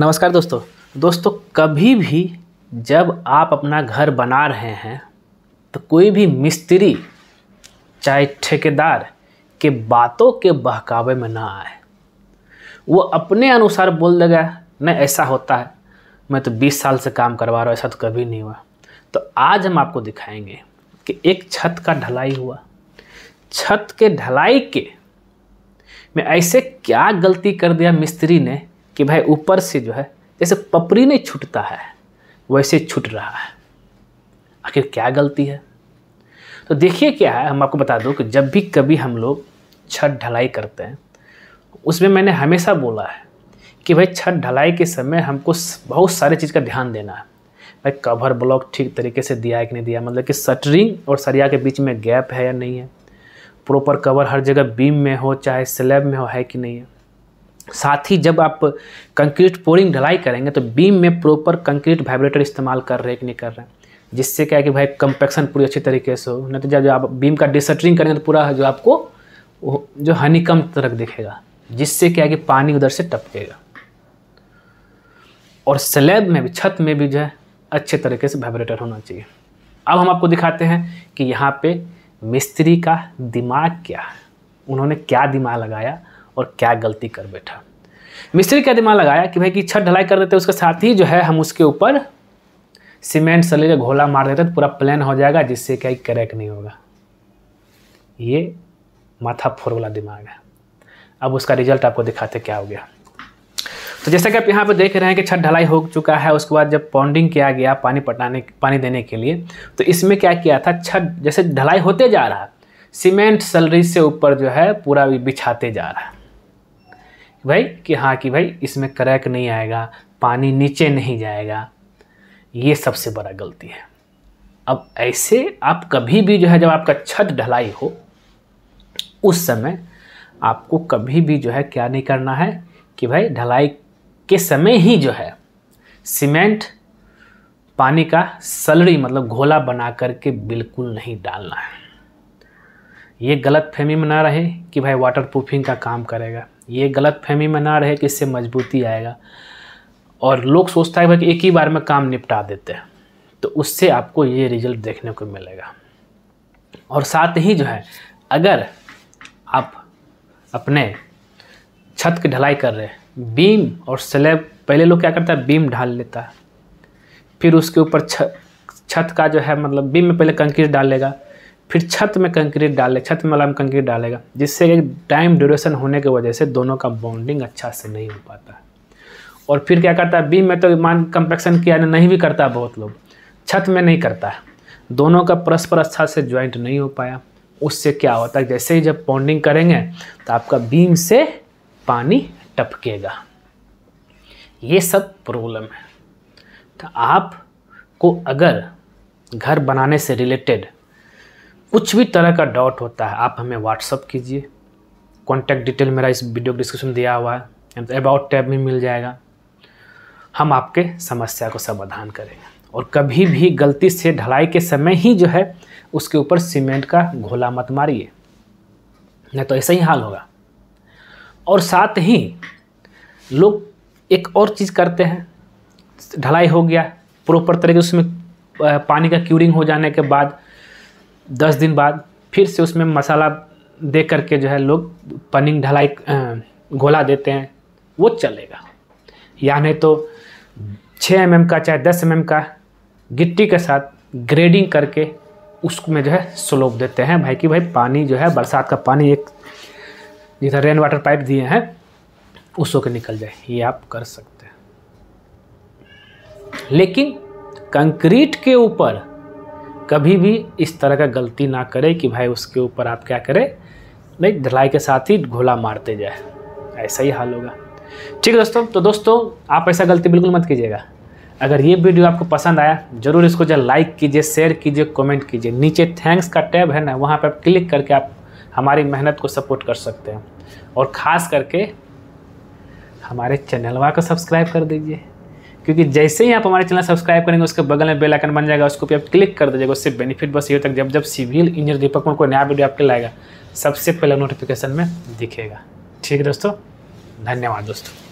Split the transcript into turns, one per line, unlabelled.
नमस्कार दोस्तों दोस्तों कभी भी जब आप अपना घर बना रहे हैं तो कोई भी मिस्त्री चाहे ठेकेदार के बातों के बहकावे में ना आए वो अपने अनुसार बोल देगा नहीं ऐसा होता है मैं तो 20 साल से काम करवा रहा हूँ ऐसा तो कभी नहीं हुआ तो आज हम आपको दिखाएंगे कि एक छत का ढलाई हुआ छत के ढलाई के मैं ऐसे क्या गलती कर दिया मिस्त्री ने कि भाई ऊपर से जो है जैसे पपरी नहीं छूटता है वैसे छूट रहा है आखिर क्या गलती है तो देखिए क्या है हम आपको बता दूँ कि जब भी कभी हम लोग छत ढलाई करते हैं उसमें मैंने हमेशा बोला है कि भाई छत ढलाई के समय हमको बहुत सारे चीज़ का ध्यान देना है भाई कवर ब्लॉक ठीक तरीके से दिया है कि नहीं दिया मतलब कि सटरिंग और सरिया के बीच में गैप है या नहीं है प्रॉपर कवर हर जगह बीम में हो चाहे स्लैब में हो है कि नहीं है साथ ही जब आप कंक्रीट पोरिंग ढलाई करेंगे तो बीम में प्रॉपर कंक्रीट वाइब्रेटर इस्तेमाल कर रहे हैं कि नहीं कर रहे हैं जिससे क्या है कि भाई कंपेक्शन पूरी अच्छी तरीके से हो नहीं तो जब आप बीम का डिसटरिंग करेंगे तो पूरा जो आपको जो हनीकम तरह दिखेगा जिससे क्या है कि पानी उधर से टपकेगा और स्लैब में भी छत में भी जो है अच्छे तरीके से वाइब्रेटर होना चाहिए अब हम आपको दिखाते हैं कि यहाँ पे मिस्त्री का दिमाग क्या है उन्होंने क्या दिमाग लगाया और क्या गलती कर बैठा मिस्त्री का दिमाग लगाया कि भाई कि छत ढलाई कर देते उसके साथ ही जो है हम उसके ऊपर सीमेंट सले का घोला मार देते तो पूरा प्लान हो जाएगा जिससे क्या क्रैक नहीं होगा ये माथा फोर वाला दिमाग है अब उसका रिजल्ट आपको दिखाते क्या हो गया तो जैसा कि आप यहाँ पर देख रहे हैं कि छत ढलाई हो चुका है उसके बाद जब पॉन्डिंग किया गया पानी पटाने पानी देने के लिए तो इसमें क्या किया था छत जैसे ढलाई होते जा रहा सीमेंट सलरी से ऊपर जो है पूरा बिछाते जा रहा है भाई कि हाँ कि भाई इसमें क्रैक नहीं आएगा पानी नीचे नहीं जाएगा ये सबसे बड़ा गलती है अब ऐसे आप कभी भी जो है जब आपका छत ढलाई हो उस समय आपको कभी भी जो है क्या नहीं करना है कि भाई ढलाई के समय ही जो है सीमेंट पानी का सलरी मतलब घोला बना करके बिल्कुल नहीं डालना है ये गलत फहमी में ना रहे कि भाई वाटर प्रूफिंग का काम करेगा ये गलत फहमी में ना रहे कि इससे मजबूती आएगा और लोग सोचता है कि एक ही बार में काम निपटा देते हैं तो उससे आपको ये रिजल्ट देखने को मिलेगा और साथ ही जो है अगर आप अपने छत की ढलाई कर रहे हैं बीम और स्लैब पहले लोग क्या करता है बीम ढाल लेता है फिर उसके ऊपर छत का जो है मतलब बीम में पहले कंक्रीट डालेगा फिर छत में कंक्रीट डाले छत में मलाम कंक्रीट डालेगा जिससे एक टाइम ड्यूरेशन होने की वजह से दोनों का बॉन्डिंग अच्छा से नहीं हो पाता है और फिर क्या करता है बी में तो मान कंपेक्शन किया नहीं भी करता बहुत लोग छत में नहीं करता है दोनों का परस्पर अच्छा से ज्वाइंट नहीं हो पाया उससे क्या होता है जैसे ही जब पॉन्डिंग करेंगे तो आपका बीम से पानी टपकेगा ये सब प्रॉब्लम है तो आपको अगर घर बनाने से रिलेटेड कुछ भी तरह का डाउट होता है आप हमें व्हाट्सअप कीजिए कॉन्टैक्ट डिटेल मेरा इस वीडियो डिस्क्रिप्शन दिया हुआ है अबाउट टैब में मिल जाएगा हम आपके समस्या को समाधान करेंगे और कभी भी गलती से ढलाई के समय ही जो है उसके ऊपर सीमेंट का घोला मत मारिए नहीं तो ऐसा ही हाल होगा और साथ ही लोग एक और चीज़ करते हैं ढलाई हो गया प्रॉपर तरीके उसमें पानी का क्यूरिंग हो जाने के बाद दस दिन बाद फिर से उसमें मसाला दे करके जो है लोग पनिंग ढलाई घोला देते हैं वो चलेगा या नहीं तो छः एम का चाहे दस एम का गिट्टी के साथ ग्रेडिंग करके उसमें जो है स्लोप देते हैं भाई कि भाई पानी जो है बरसात का पानी एक जिधर रेन वाटर पाइप दिए हैं उस के निकल जाए ये आप कर सकते हैं लेकिन कंक्रीट के ऊपर कभी भी इस तरह का गलती ना करें कि भाई उसके ऊपर आप क्या करें नहीं ढलाई के साथ ही घोला मारते जाए ऐसा ही हाल होगा ठीक है दोस्तों तो दोस्तों आप ऐसा गलती बिल्कुल मत कीजिएगा अगर ये वीडियो आपको पसंद आया जरूर इसको जो लाइक कीजिए शेयर कीजिए कमेंट कीजिए नीचे थैंक्स का टैब है ना वहाँ पर आप क्लिक करके आप हमारी मेहनत को सपोर्ट कर सकते हैं और ख़ास करके हमारे चैनलवा को सब्सक्राइब कर दीजिए क्योंकि जैसे ही आप हमारे चैनल सब्सक्राइब करेंगे उसके बगल में बेल आइकन बन जाएगा उसको भी आप क्लिक कर दीजिएगा उससे बेनिफिट बस ये तक जब जब सिविल इंजीनियर दीपक में कोई नया वीडियो आपके लाएगा सबसे पहला नोटिफिकेशन में दिखेगा ठीक है दोस्तों धन्यवाद दोस्तों